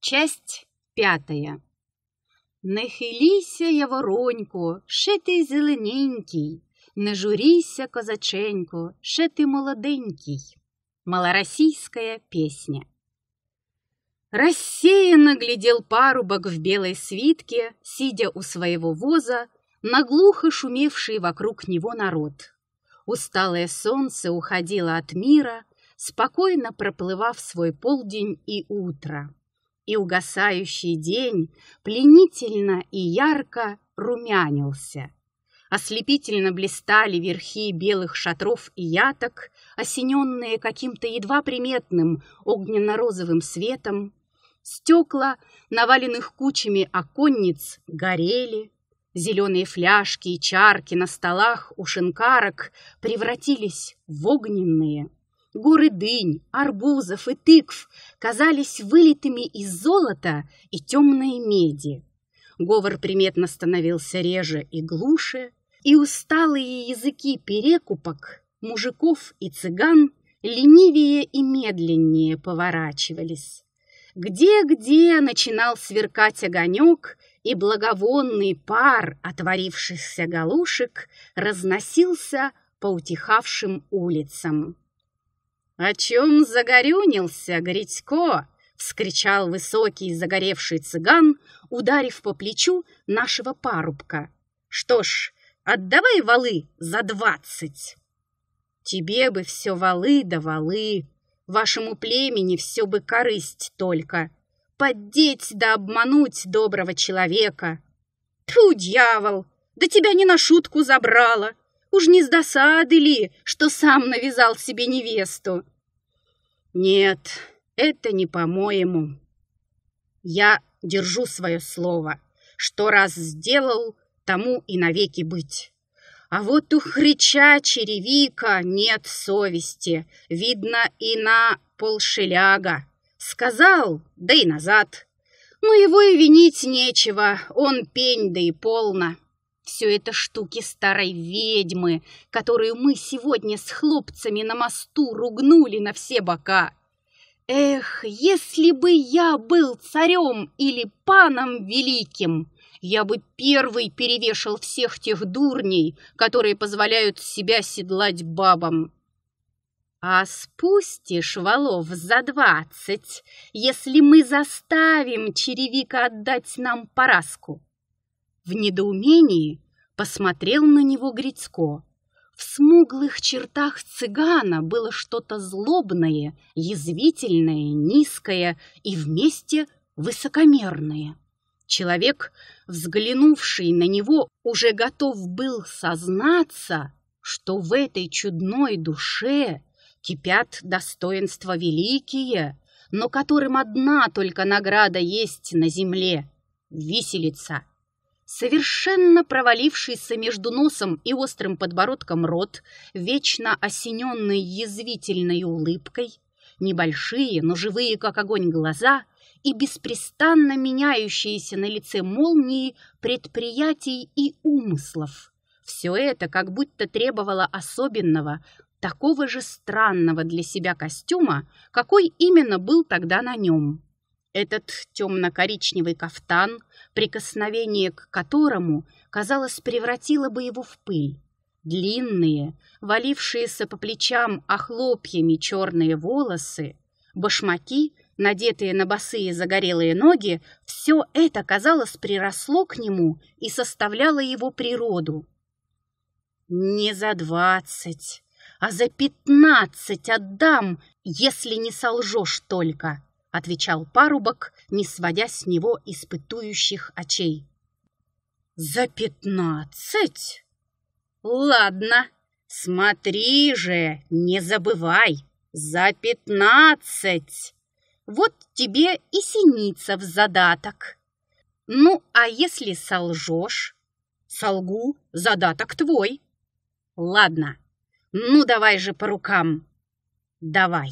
Часть пятая. Не хилійся, яворонько, ще ти зелененький, не журійся, козаченько, ще ти молоденький. Малороссийская песня. Рассеянно глядел парубок в белой свитке, сидя у своего воза, на глухо шумевший вокруг него народ. Усталое солнце уходило от мира, спокойно проплывав свой полдень и утро и угасающий день пленительно и ярко румянился. Ослепительно блистали верхи белых шатров и яток, осененные каким-то едва приметным огненно-розовым светом. Стекла, наваленных кучами оконниц, горели. Зеленые фляжки и чарки на столах у шинкарок превратились в огненные Горы дынь, арбузов и тыкв казались вылитыми из золота и темной меди. Говор приметно становился реже и глуше, и усталые языки перекупок, мужиков и цыган ленивее и медленнее поворачивались. Где-где начинал сверкать огонек, и благовонный пар отворившихся галушек разносился по утихавшим улицам. «О чем загорюнился, Гритько?» — вскричал высокий загоревший цыган, ударив по плечу нашего парубка. «Что ж, отдавай валы за двадцать!» «Тебе бы все валы да валы, вашему племени все бы корысть только, поддеть да обмануть доброго человека!» «Тьфу, дьявол! Да тебя не на шутку забрало. Уж не с досады ли, что сам навязал себе невесту? Нет, это не по-моему. Я держу свое слово, что раз сделал, тому и навеки быть. А вот у хрича черевика нет совести, видно и на полшеляга. Сказал, да и назад. Но ну, его и винить нечего, он пень, да и полно. Все это штуки старой ведьмы, которую мы сегодня с хлопцами на мосту ругнули на все бока. Эх, если бы я был царем или паном великим, я бы первый перевешал всех тех дурней, которые позволяют себя седлать бабам. А спустишь валов за двадцать, если мы заставим черевика отдать нам поразку. В недоумении посмотрел на него Грицко. В смуглых чертах цыгана было что-то злобное, язвительное, низкое и вместе высокомерное. Человек, взглянувший на него, уже готов был сознаться, что в этой чудной душе кипят достоинства великие, но которым одна только награда есть на земле — виселица. Совершенно провалившийся между носом и острым подбородком рот, вечно осененный язвительной улыбкой, небольшие, но живые, как огонь, глаза и беспрестанно меняющиеся на лице молнии предприятий и умыслов. Все это как будто требовало особенного, такого же странного для себя костюма, какой именно был тогда на нем. Этот темно-коричневый кафтан, прикосновение к которому, казалось, превратило бы его в пыль. Длинные, валившиеся по плечам охлопьями черные волосы, башмаки, надетые на босые загорелые ноги, все это, казалось, приросло к нему и составляло его природу. «Не за двадцать, а за пятнадцать отдам, если не солжешь только!» — отвечал парубок, не сводя с него испытующих очей. «За пятнадцать? Ладно, смотри же, не забывай, за пятнадцать! Вот тебе и синица в задаток. Ну, а если солжешь? Солгу, задаток твой. Ладно, ну давай же по рукам, давай!»